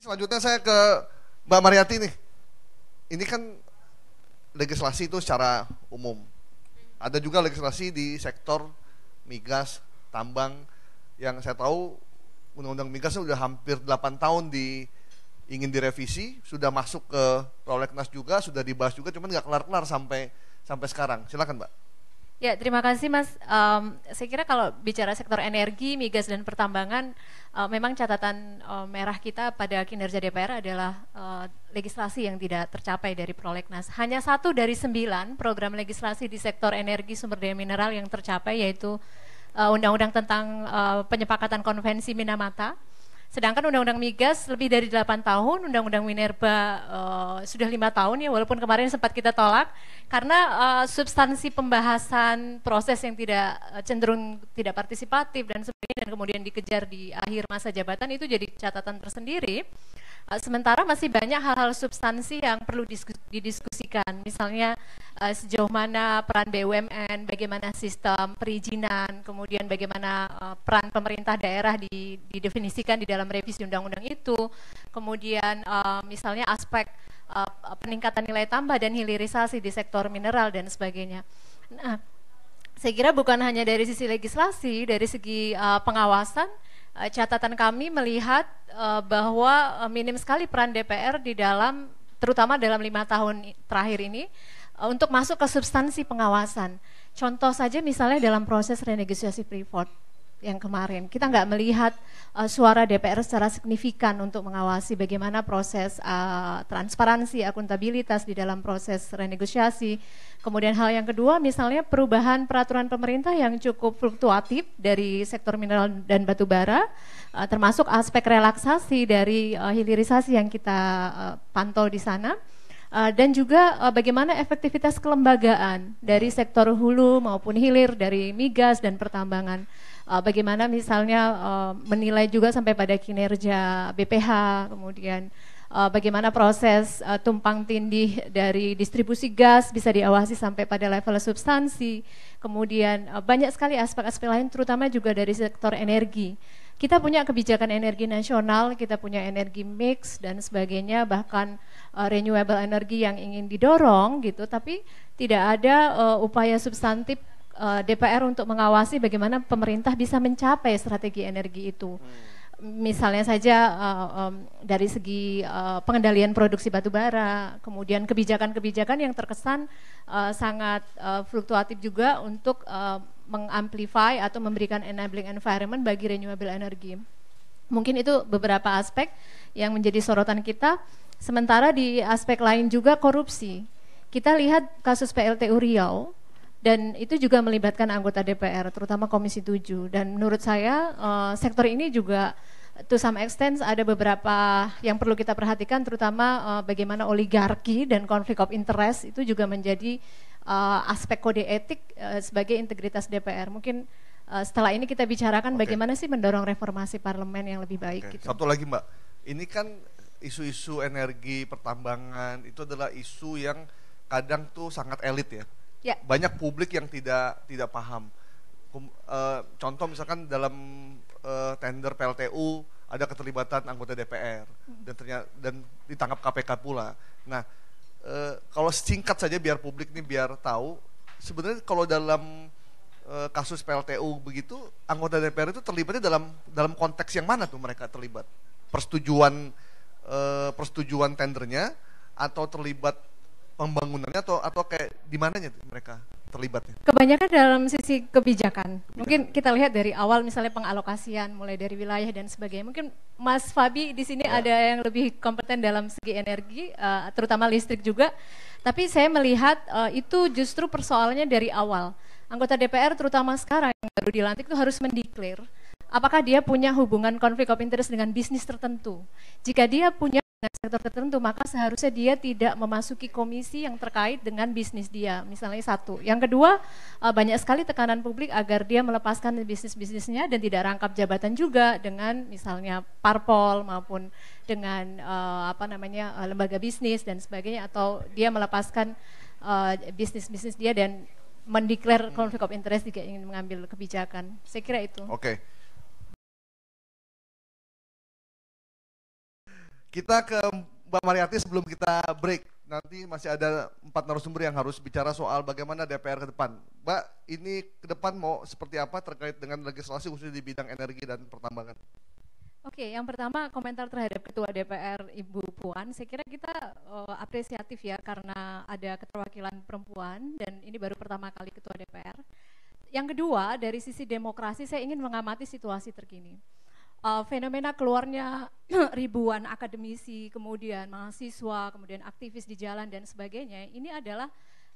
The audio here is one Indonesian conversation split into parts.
Selanjutnya saya ke Mbak Mariati nih. Ini kan legislasi itu secara umum. Ada juga legislasi di sektor migas, tambang yang saya tahu undang-undang migas sudah hampir 8 tahun di ingin direvisi, sudah masuk ke prolegnas juga, sudah dibahas juga, cuman nggak kelar-kelar sampai sampai sekarang. Silakan, Mbak. Ya, terima kasih Mas. Um, saya kira kalau bicara sektor energi, migas dan pertambangan, uh, memang catatan uh, merah kita pada kinerja DPR adalah uh, legislasi yang tidak tercapai dari prolegnas. Hanya satu dari sembilan program legislasi di sektor energi sumber daya mineral yang tercapai yaitu Undang-Undang uh, tentang uh, Penyepakatan Konvensi Minamata Sedangkan Undang-Undang Migas lebih dari 8 tahun, Undang-Undang Minerba uh, sudah lima tahun ya, walaupun kemarin sempat kita tolak karena uh, substansi pembahasan proses yang tidak eh, cenderung tidak partisipatif dan sebagainya dan kemudian dikejar di akhir masa jabatan itu jadi catatan tersendiri. Eh, sementara masih banyak hal-hal substansi yang perlu didiskusikan, misalnya eh, sejauh mana peran BUMN, bagaimana sistem perizinan, kemudian bagaimana eh, peran pemerintah daerah didefinisikan di dalam revisi undang-undang itu, kemudian misalnya aspek peningkatan nilai tambah dan hilirisasi di sektor mineral dan sebagainya. Nah, saya kira bukan hanya dari sisi legislasi, dari segi pengawasan, Eh, catatan kami melihat eh, bahwa eh, minim sekali peran DPR di dalam terutama dalam lima tahun terakhir ini untuk masuk ke substansi pengawasan. Contoh saja misalnya dalam proses renegosiasi Freeport yang kemarin. Kita nggak melihat uh, suara DPR secara signifikan untuk mengawasi bagaimana proses uh, transparansi, akuntabilitas di dalam proses renegosiasi. Kemudian hal yang kedua misalnya perubahan peraturan pemerintah yang cukup fluktuatif dari sektor mineral dan batu bara, uh, termasuk aspek relaksasi dari uh, hilirisasi yang kita uh, pantau di sana. Uh, dan juga uh, bagaimana efektivitas kelembagaan dari sektor hulu maupun hilir dari migas dan pertambangan uh, bagaimana misalnya uh, menilai juga sampai pada kinerja BPH, kemudian uh, bagaimana proses uh, tumpang tindih dari distribusi gas bisa diawasi sampai pada level substansi, kemudian uh, banyak sekali aspek-aspek lain terutama juga dari sektor energi. Kita punya kebijakan energi nasional, kita punya energi mix dan sebagainya, bahkan uh, renewable energy yang ingin didorong gitu, tapi tidak ada uh, upaya substantif Eh, DPR untuk mengawasi bagaimana pemerintah bisa mencapai strategi energi itu. Hmm. Misalnya saja uh, um, dari segi uh, pengendalian produksi batubara, kemudian kebijakan-kebijakan yang terkesan uh, sangat uh, fluktuatif juga untuk uh, mengamplify atau memberikan enabling environment bagi renewable energy. Mungkin itu beberapa aspek yang menjadi sorotan kita. Sementara di aspek lain juga korupsi. Kita lihat kasus PLTU Riau, dan itu juga melibatkan anggota DPR, terutama Komisi 7. Dan menurut saya uh, sektor ini juga to some extent ada beberapa yang perlu kita perhatikan, terutama uh, bagaimana oligarki dan konflik of interest itu juga menjadi uh, aspek kode etik uh, sebagai integritas DPR. Mungkin uh, setelah ini kita bicarakan okay. bagaimana sih mendorong reformasi parlemen yang lebih baik. Okay. Gitu. Satu lagi Mbak, ini kan isu-isu energi pertambangan itu adalah isu yang kadang tuh sangat elit ya Ya. Banyak publik yang tidak tidak paham. Uh, contoh misalkan dalam uh, tender PLTU ada keterlibatan anggota DPR hmm. dan ternyata dan ditangkap KPK pula. Nah, e, kalau singkat saja biar publik nih biar tahu sebenarnya kalau dalam kasus PLTU begitu anggota DPR itu terlibatnya dalam dalam konteks yang mana tuh mereka terlibat? Persetujuan persetujuan tendernya atau terlibat pembangunannya atau atau kayak di mananya mereka terlibatnya? Kebanyakan dalam sisi kebijakan. Mungkin kita lihat dari awal misalnya pengalokasian mulai dari wilayah dan sebagainya. Mungkin Mas Fabi di sini ya. ada yang lebih kompeten dalam segi energi, eh, terutama listrik juga. Tapi saya melihat eh, itu justru persoalannya dari awal. Anggota DPR terutama sekarang yang baru dilantik itu harus mendeklar, apakah dia punya hubungan konflik of interest dengan bisnis tertentu. Jika dia punya nah sektor tertentu, maka seharusnya dia tidak memasuki komisi yang terkait dengan bisnis dia, misalnya satu. Yang kedua, eh, banyak sekali tekanan publik agar dia melepaskan bisnis-bisnisnya dan tidak rangkap jabatan juga dengan misalnya parpol maupun dengan eh, apa namanya eh, lembaga bisnis dan sebagainya atau dia melepaskan bisnis-bisnis dia dan mendeklar konflik of interest jika ingin mengambil kebijakan. Saya kira itu. Oke. Okay. Kita ke Mbak Mariati sebelum kita break. Nanti masih ada empat narasumber yang harus bicara soal bagaimana DPR ke depan. Mbak, ini ke depan mau seperti apa terkait dengan legislasi khususnya di bidang energi dan pertambangan? Oke, yang pertama komentar terhadap Ketua DPR Ibu Puan, saya kira kita uh, apresiatif ya karena ada keterwakilan perempuan dan ini baru pertama kali Ketua DPR. Yang kedua, dari sisi demokrasi saya ingin mengamati situasi terkini uh, fenomena keluarnya ribuan akademisi, kemudian mahasiswa, kemudian aktivis di jalan dan sebagainya, ini adalah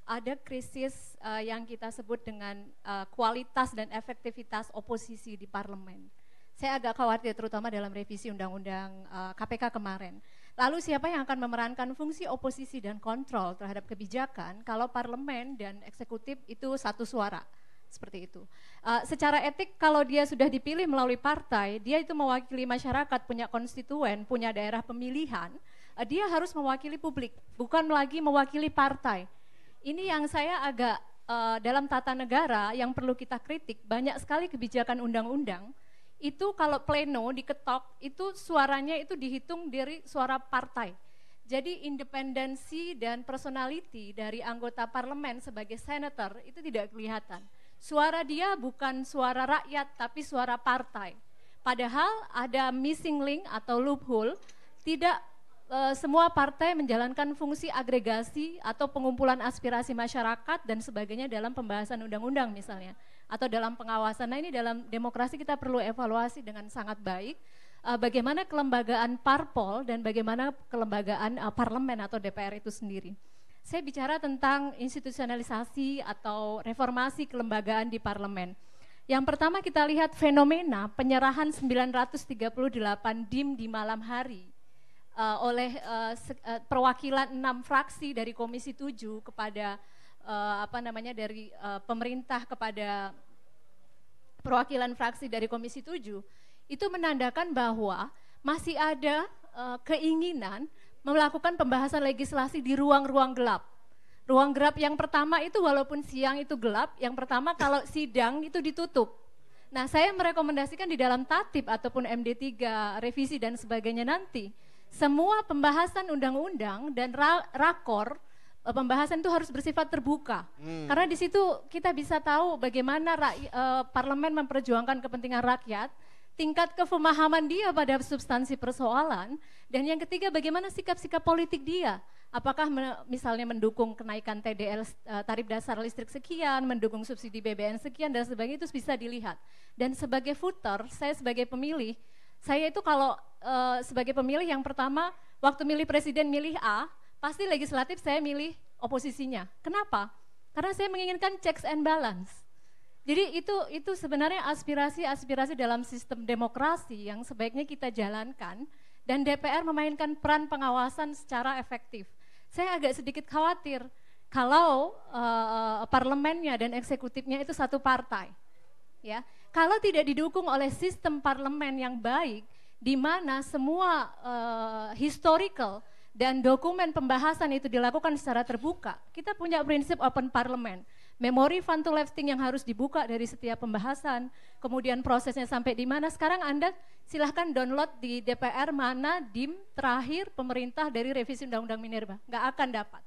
ada krisis uh, yang kita sebut dengan uh, kualitas dan efektivitas oposisi di parlemen. Saya agak khawatir terutama dalam revisi undang-undang uh, KPK kemarin. Lalu siapa yang akan memerankan fungsi oposisi dan kontrol terhadap kebijakan kalau parlemen dan eksekutif itu satu suara? seperti itu. Uh, secara etik kalau dia sudah dipilih melalui partai, dia itu mewakili masyarakat, punya konstituen, punya daerah pemilihan, uh, dia harus mewakili publik, bukan lagi mewakili partai. Ini yang saya agak uh, dalam tata negara yang perlu kita kritik, banyak sekali kebijakan undang-undang itu kalau pleno diketok itu suaranya itu dihitung dari suara partai. Jadi independensi dan personality dari anggota parlemen sebagai senator itu tidak kelihatan. Suara dia bukan suara rakyat, tapi suara partai. Padahal ada missing link atau loophole, tidak e, semua partai menjalankan fungsi agregasi atau pengumpulan aspirasi masyarakat dan sebagainya dalam pembahasan undang-undang misalnya atau dalam pengawasan. Nah ini dalam demokrasi kita perlu evaluasi dengan sangat baik e, bagaimana kelembagaan parpol dan bagaimana kelembagaan e, parlemen atau DPR itu sendiri. Saya bicara tentang institusionalisasi atau reformasi kelembagaan di parlemen. Yang pertama kita lihat fenomena penyerahan 938 dim di malam hari uh, oleh uh, uh, perwakilan enam fraksi dari Komisi 7 kepada uh, apa namanya dari uh, pemerintah kepada perwakilan fraksi dari Komisi 7 itu menandakan bahwa masih ada uh, keinginan melakukan pembahasan legislasi di ruang-ruang gelap. Ruang gelap yang pertama itu walaupun siang itu gelap, yang pertama kalau sidang itu ditutup. Nah, saya merekomendasikan di dalam tatip ataupun MD3, revisi dan sebagainya nanti, semua pembahasan undang-undang dan ra rakor eh, pembahasan itu harus bersifat terbuka. Hmm. Karena di situ kita bisa tahu bagaimana rakyat, eh, parlemen memperjuangkan kepentingan rakyat tingkat kepemahaman dia pada substansi persoalan, dan yang ketiga bagaimana sikap-sikap politik dia. Apakah me, misalnya mendukung kenaikan TDL eh, tarif dasar listrik sekian, mendukung subsidi BBN sekian dan sebagainya itu bisa dilihat. Dan sebagai footer saya sebagai pemilih, saya itu kalau e, sebagai pemilih yang pertama waktu milih presiden milih A, pasti legislatif saya milih oposisinya. Kenapa? Karena saya menginginkan checks and balance jadi itu itu sebenarnya aspirasi-aspirasi dalam sistem demokrasi yang sebaiknya kita jalankan dan DPR memainkan peran pengawasan secara efektif. Saya agak sedikit khawatir kalau uh, parlemennya dan eksekutifnya itu satu partai. Ya. Kalau tidak didukung oleh sistem parlemen yang baik di mana semua uh, historical dan dokumen pembahasan itu dilakukan secara terbuka. Kita punya prinsip open parlemen memori fun to yang harus dibuka dari setiap pembahasan, kemudian prosesnya sampai di mana. Sekarang Anda silahkan download di DPR mana DIM terakhir pemerintah dari revisi Undang-Undang Minerba. Nggak akan dapat.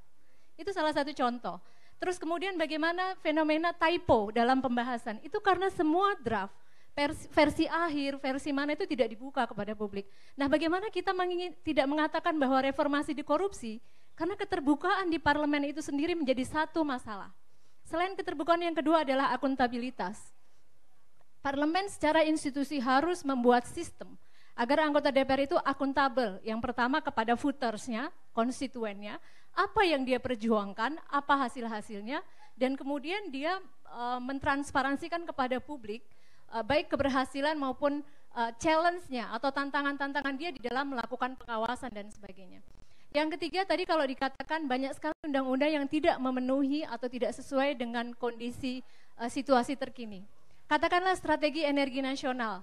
Itu salah satu contoh. Terus kemudian bagaimana fenomena typo dalam pembahasan. Itu karena semua draft versi, versi akhir, versi mana itu tidak dibuka kepada publik. Nah, bagaimana kita mengingin, tidak mengatakan bahwa reformasi dikorupsi? Karena keterbukaan di parlemen itu sendiri menjadi satu masalah. Selain keterbukaan yang kedua adalah akuntabilitas. Parlemen secara institusi harus membuat sistem agar anggota DPR itu akuntabel. Yang pertama kepada votersnya, konstituennya, apa yang dia perjuangkan, apa hasil-hasilnya, dan kemudian dia e, mentransparansikan kepada publik e, baik keberhasilan maupun e, challenge-nya atau tantangan-tantangan dia di dalam melakukan pengawasan dan sebagainya. Yang ketiga tadi kalau dikatakan banyak sekali undang-undang yang tidak memenuhi atau tidak sesuai dengan kondisi uh, situasi terkini. Katakanlah strategi energi nasional.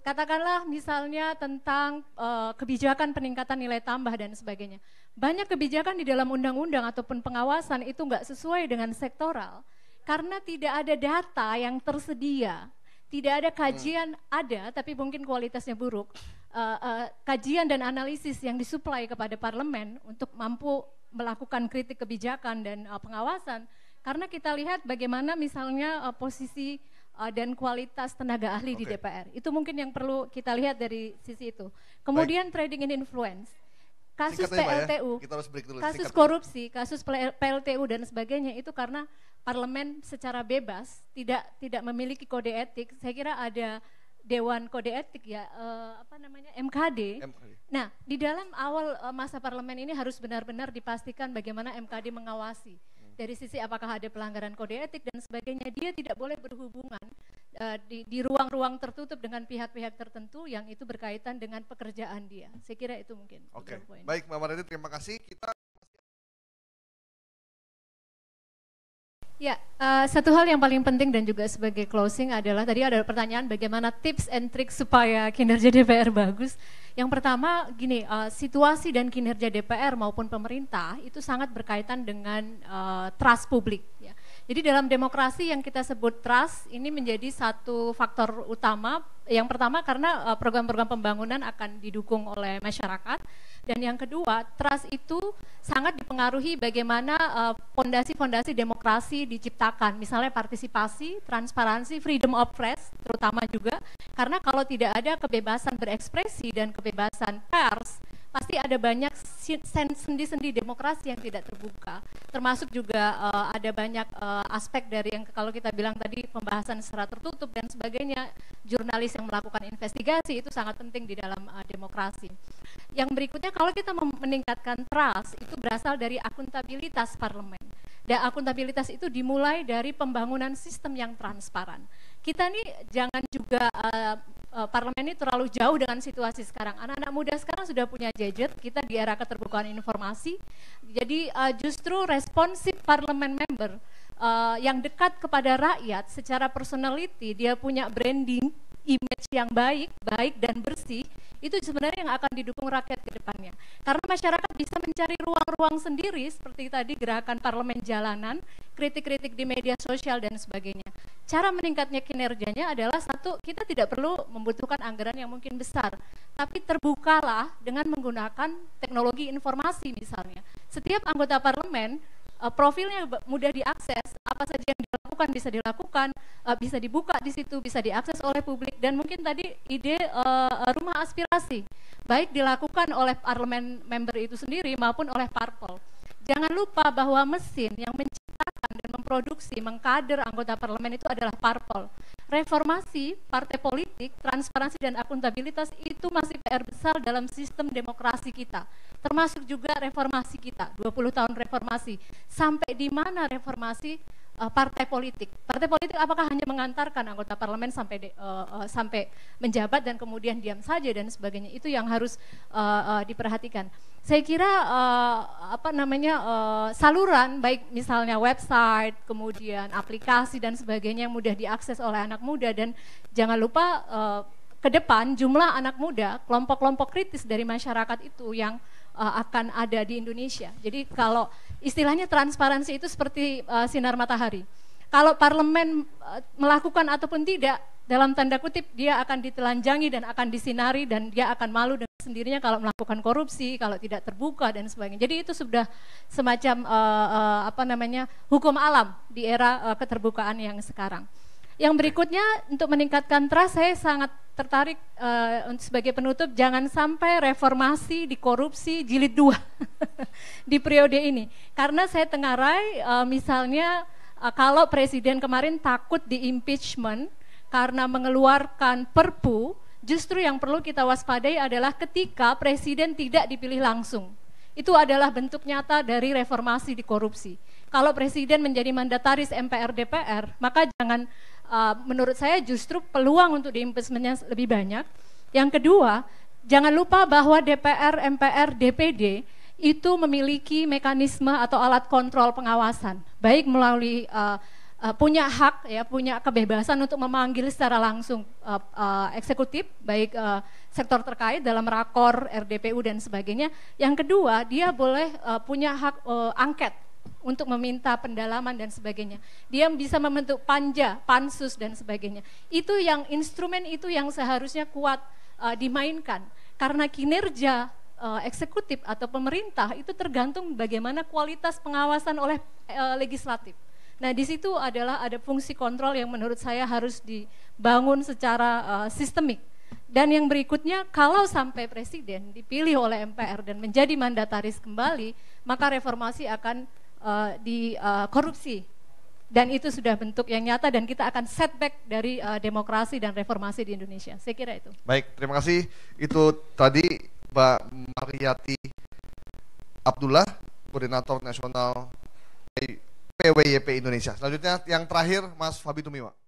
Katakanlah misalnya tentang uh, kebijakan peningkatan nilai tambah dan sebagainya. Banyak kebijakan di dalam undang-undang ataupun pengawasan itu enggak sesuai dengan sektoral karena tidak ada data yang tersedia tidak ada hmm. kajian hmm. ada tapi mungkin kualitasnya buruk uh, uh, kajian dan analisis yang disuplai kepada parlemen untuk mampu melakukan kritik kebijakan dan uh, pengawasan karena kita lihat bagaimana misalnya uh, posisi uh, dan kualitas tenaga ahli okay. di DPR itu mungkin yang perlu kita lihat dari sisi itu kemudian Baik. trading and influence kasus PLTU, ya. kita harus break dulu. kasus korupsi, kasus PLTU dan sebagainya itu karena parlemen secara bebas tidak tidak memiliki kode etik. Saya kira ada Dewan Kode Etik ya, eh, apa namanya MKD. MKD. Nah, di dalam awal eh, masa parlemen ini harus benar-benar dipastikan bagaimana MKD mengawasi hmm. dari sisi apakah ada pelanggaran kode etik dan sebagainya. Dia tidak boleh berhubungan Eh, di, ruang-ruang tertutup dengan pihak-pihak tertentu yang itu berkaitan dengan pekerjaan dia. Saya kira itu mungkin. Oke, okay. baik Mbak Maradi terima kasih. Kita Ya, uh, satu hal yang paling penting dan juga sebagai closing adalah tadi ada pertanyaan bagaimana tips and trick supaya kinerja DPR bagus. Yang pertama gini, uh, situasi dan kinerja DPR maupun pemerintah itu sangat berkaitan dengan uh, trust publik. Ya. Jadi dalam demokrasi yang kita sebut trust ini menjadi satu faktor utama. Yang pertama karena eh, program-program pembangunan akan didukung oleh masyarakat dan yang kedua trust itu sangat dipengaruhi bagaimana eh, fondasi-fondasi demokrasi diciptakan. Misalnya partisipasi, transparansi, freedom of press terutama juga karena kalau tidak ada kebebasan berekspresi dan kebebasan pers pasti ada banyak sendi-sendi demokrasi yang tidak terbuka, termasuk juga uh, ada banyak uh, aspek dari yang kalau kita bilang tadi pembahasan secara tertutup dan sebagainya, jurnalis yang melakukan investigasi itu sangat penting di dalam uh, demokrasi. Yang berikutnya kalau kita meningkatkan trust itu berasal dari akuntabilitas parlemen. Dan akuntabilitas itu dimulai dari pembangunan sistem yang transparan. Kita nih jangan juga uh, Eh, parlemen ini terlalu jauh dengan situasi sekarang. Anak-anak muda sekarang sudah punya gadget, kita di era keterbukaan informasi. Jadi uh, justru responsif parlemen member uh, yang dekat kepada rakyat secara personality, dia punya branding, image yang baik, baik dan bersih, itu sebenarnya yang akan didukung rakyat ke depannya. Karena masyarakat bisa mencari ruang-ruang sendiri seperti tadi gerakan parlemen jalanan, kritik-kritik di media sosial dan sebagainya cara meningkatnya kinerjanya adalah satu, kita tidak perlu membutuhkan anggaran yang mungkin besar, tapi terbukalah dengan menggunakan teknologi informasi misalnya. Setiap anggota parlemen eh, profilnya mudah diakses, apa saja yang dilakukan bisa dilakukan, eh, bisa dibuka di situ, bisa diakses oleh publik dan mungkin tadi ide eh, rumah aspirasi baik dilakukan oleh parlemen member itu sendiri maupun oleh parpol. Jangan lupa bahwa mesin yang menciptakan dan memproduksi, mengkader anggota parlemen itu adalah parpol. Reformasi partai politik, transparansi dan akuntabilitas itu masih PR besar dalam sistem demokrasi kita. Termasuk juga reformasi kita, 20 tahun reformasi. Sampai di mana reformasi Eh, partai politik. Partai politik apakah hanya mengantarkan anggota parlemen sampai de, uh, uh, sampai menjabat dan kemudian diam saja dan sebagainya itu yang harus uh, uh, diperhatikan. Saya kira uh, apa namanya uh, saluran baik misalnya website, kemudian aplikasi dan sebagainya yang mudah diakses oleh anak muda dan jangan lupa uh, ke depan jumlah anak muda, kelompok-kelompok kritis dari masyarakat itu yang uh, akan ada di Indonesia. Jadi kalau istilahnya transparansi itu seperti uh, sinar matahari. Kalau parlemen uh, melakukan ataupun tidak dalam tanda kutip dia akan ditelanjangi dan akan disinari dan dia akan malu dengan sendirinya kalau melakukan korupsi, kalau tidak terbuka dan sebagainya. Jadi itu sudah semacam uh, uh, apa namanya hukum alam di era uh, keterbukaan yang sekarang. Yang berikutnya untuk meningkatkan trust saya sangat tertarik uh, sebagai penutup jangan sampai reformasi di korupsi jilid dua di periode ini karena saya tengarai uh, misalnya uh, kalau presiden kemarin takut di impeachment karena mengeluarkan perpu justru yang perlu kita waspadai adalah ketika presiden tidak dipilih langsung itu adalah bentuk nyata dari reformasi di korupsi. Kalau presiden menjadi mandataris MPR DPR, maka jangan Eh, menurut saya justru peluang untuk diimpeachmentnya lebih banyak. Yang kedua, jangan lupa bahwa DPR, MPR, DPD itu memiliki mekanisme atau alat kontrol pengawasan, baik melalui uh, punya hak ya, punya kebebasan untuk memanggil secara langsung uh, uh, eksekutif, baik uh, sektor terkait dalam rakor, RDPU dan sebagainya. Yang kedua, dia boleh uh, punya hak uh, angket untuk meminta pendalaman dan sebagainya. Dia bisa membentuk panja, pansus dan sebagainya. Itu yang instrumen itu yang seharusnya kuat uh, dimainkan karena kinerja uh, eksekutif atau pemerintah itu tergantung bagaimana kualitas pengawasan oleh uh, legislatif. Nah, di situ adalah ada fungsi kontrol yang menurut saya harus dibangun secara uh, sistemik. Dan yang berikutnya, kalau sampai presiden dipilih oleh MPR dan menjadi mandataris kembali, maka reformasi akan uh, di uh, korupsi dan itu sudah bentuk yang nyata dan kita akan setback dari uh, demokrasi dan reformasi di Indonesia. Saya kira itu. Baik, terima kasih. Itu tadi Mbak Mariati Abdullah, koordinator nasional PWYP Indonesia. Selanjutnya yang terakhir Mas Fabi Tumiwa.